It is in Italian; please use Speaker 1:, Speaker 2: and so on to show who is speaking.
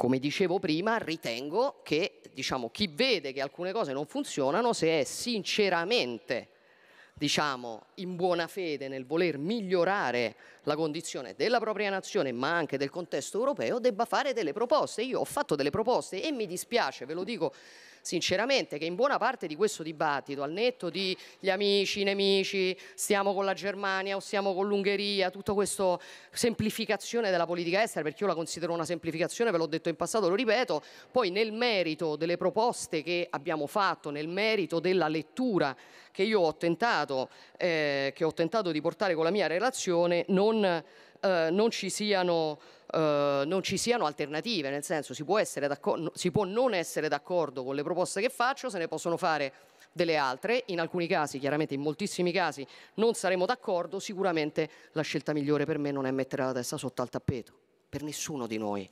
Speaker 1: come dicevo prima, ritengo che diciamo, chi vede che alcune cose non funzionano, se è sinceramente diciamo, in buona fede nel voler migliorare la condizione della propria nazione, ma anche del contesto europeo, debba fare delle proposte. Io ho fatto delle proposte e mi dispiace, ve lo dico sinceramente che in buona parte di questo dibattito, al netto di gli amici, i nemici, stiamo con la Germania o stiamo con l'Ungheria, tutta questa semplificazione della politica estera, perché io la considero una semplificazione, ve l'ho detto in passato, lo ripeto, poi nel merito delle proposte che abbiamo fatto, nel merito della lettura che io ho tentato, eh, che ho tentato di portare con la mia relazione, non eh, non, ci siano, eh, non, ci siano, alternative, nel senso si può, si può non essere d'accordo con le proposte che faccio, se ne possono fare delle altre, in alcuni casi, chiaramente in moltissimi casi, non saremo d'accordo, sicuramente la scelta migliore per me non è mettere la testa sotto al tappeto,
Speaker 2: per nessuno di noi.